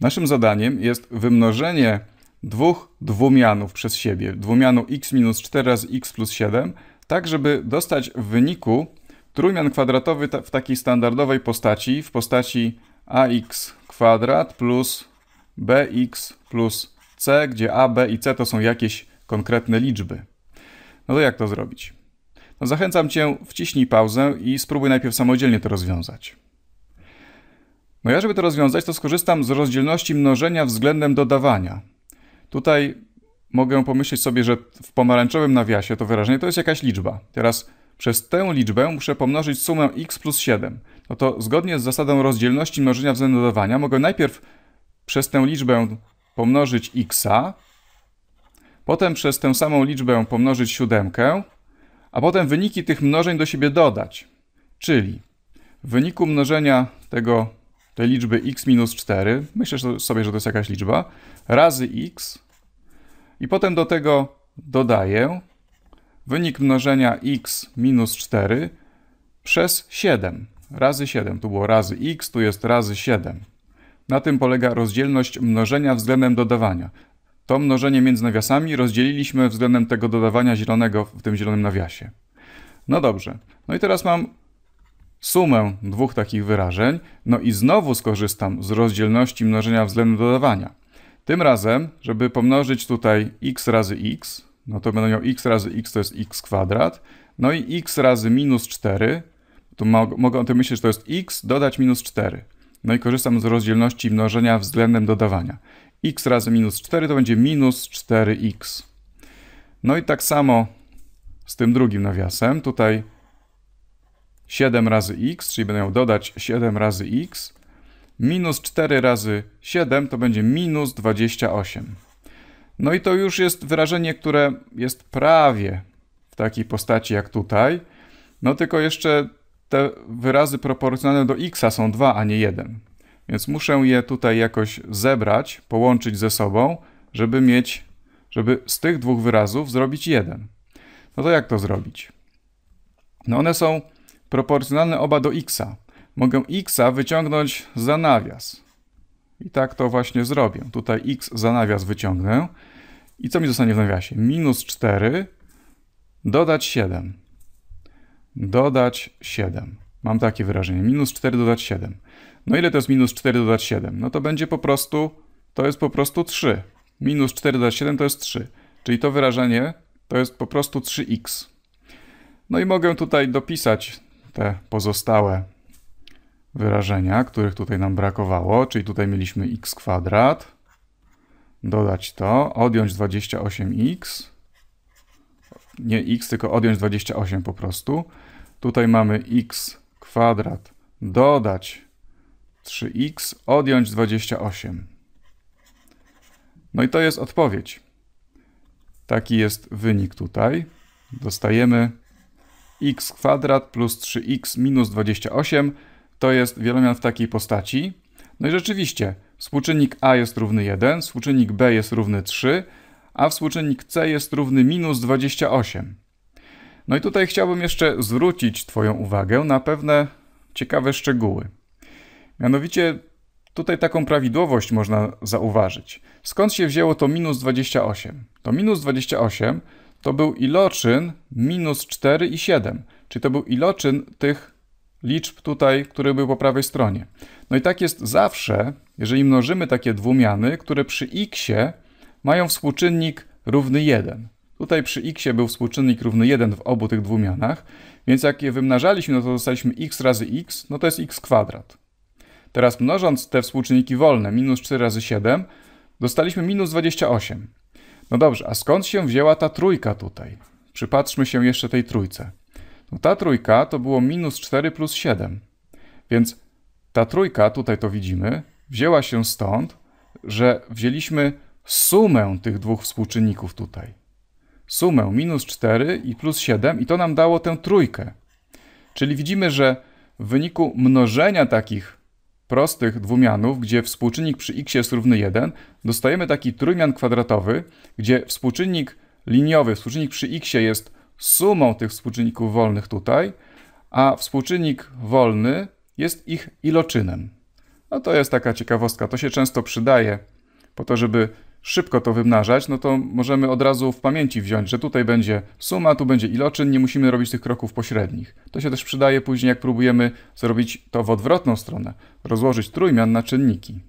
Naszym zadaniem jest wymnożenie dwóch dwumianów przez siebie, dwumianu x minus 4 razy x plus 7, tak żeby dostać w wyniku trójmian kwadratowy w takiej standardowej postaci, w postaci ax kwadrat plus bx plus c, gdzie a, b i c to są jakieś konkretne liczby. No to jak to zrobić? No zachęcam Cię, wciśnij pauzę i spróbuj najpierw samodzielnie to rozwiązać. No ja, żeby to rozwiązać, to skorzystam z rozdzielności mnożenia względem dodawania. Tutaj mogę pomyśleć sobie, że w pomarańczowym nawiasie to wyrażenie to jest jakaś liczba. Teraz przez tę liczbę muszę pomnożyć sumę x plus 7. No to zgodnie z zasadą rozdzielności mnożenia względem dodawania mogę najpierw przez tę liczbę pomnożyć x'a, potem przez tę samą liczbę pomnożyć siódemkę, a potem wyniki tych mnożeń do siebie dodać. Czyli w wyniku mnożenia tego tej liczby x minus 4, myślę sobie, że to jest jakaś liczba, razy x i potem do tego dodaję wynik mnożenia x minus 4 przez 7 razy 7. Tu było razy x, tu jest razy 7. Na tym polega rozdzielność mnożenia względem dodawania. To mnożenie między nawiasami rozdzieliliśmy względem tego dodawania zielonego w tym zielonym nawiasie. No dobrze. No i teraz mam sumę dwóch takich wyrażeń, no i znowu skorzystam z rozdzielności mnożenia względem dodawania. Tym razem, żeby pomnożyć tutaj x razy x, no to będę miał x razy x to jest x kwadrat, no i x razy minus 4, tu mogę, mogę o tym myśleć, że to jest x dodać minus 4. No i korzystam z rozdzielności mnożenia względem dodawania. x razy minus 4 to będzie minus 4x. No i tak samo z tym drugim nawiasem, tutaj 7 razy x, czyli będę miał dodać 7 razy x, minus 4 razy 7 to będzie minus 28. No i to już jest wyrażenie, które jest prawie w takiej postaci jak tutaj, no tylko jeszcze te wyrazy proporcjonalne do x są 2, a nie 1. Więc muszę je tutaj jakoś zebrać, połączyć ze sobą, żeby mieć, żeby z tych dwóch wyrazów zrobić jeden. No to jak to zrobić? No one są proporcjonalne oba do x'a. Mogę x'a wyciągnąć za nawias. I tak to właśnie zrobię. Tutaj x za nawias wyciągnę. I co mi zostanie w nawiasie? Minus 4, dodać 7. Dodać 7. Mam takie wyrażenie. Minus 4 dodać 7. No ile to jest minus 4 dodać 7? No to będzie po prostu, to jest po prostu 3. Minus 4 dodać 7 to jest 3. Czyli to wyrażenie to jest po prostu 3x. No i mogę tutaj dopisać te pozostałe wyrażenia, których tutaj nam brakowało, czyli tutaj mieliśmy x kwadrat, dodać to, odjąć 28x, nie x, tylko odjąć 28 po prostu. Tutaj mamy x kwadrat, dodać 3x, odjąć 28. No i to jest odpowiedź. Taki jest wynik tutaj. Dostajemy x kwadrat plus 3x minus 28 to jest wielomian w takiej postaci. No i rzeczywiście, współczynnik a jest równy 1, współczynnik b jest równy 3, a współczynnik c jest równy minus 28. No i tutaj chciałbym jeszcze zwrócić Twoją uwagę na pewne ciekawe szczegóły. Mianowicie tutaj taką prawidłowość można zauważyć. Skąd się wzięło to minus 28? To minus 28 to był iloczyn minus 4 i 7, czyli to był iloczyn tych liczb tutaj, które były po prawej stronie. No i tak jest zawsze, jeżeli mnożymy takie dwumiany, które przy x mają współczynnik równy 1. Tutaj przy x był współczynnik równy 1 w obu tych dwumianach, więc jak je wymnażaliśmy, no to dostaliśmy x razy x, no to jest x kwadrat. Teraz mnożąc te współczynniki wolne, minus 4 razy 7, dostaliśmy minus 28. No dobrze, a skąd się wzięła ta trójka tutaj? Przypatrzmy się jeszcze tej trójce. No ta trójka to było minus 4 plus 7. Więc ta trójka, tutaj to widzimy, wzięła się stąd, że wzięliśmy sumę tych dwóch współczynników tutaj. Sumę minus 4 i plus 7 i to nam dało tę trójkę. Czyli widzimy, że w wyniku mnożenia takich prostych dwumianów, gdzie współczynnik przy x jest równy 1, dostajemy taki trójmian kwadratowy, gdzie współczynnik liniowy, współczynnik przy x jest sumą tych współczynników wolnych tutaj, a współczynnik wolny jest ich iloczynem. No to jest taka ciekawostka, to się często przydaje po to, żeby szybko to wymnażać, no to możemy od razu w pamięci wziąć, że tutaj będzie suma, tu będzie iloczyn, nie musimy robić tych kroków pośrednich. To się też przydaje później, jak próbujemy zrobić to w odwrotną stronę, rozłożyć trójmian na czynniki.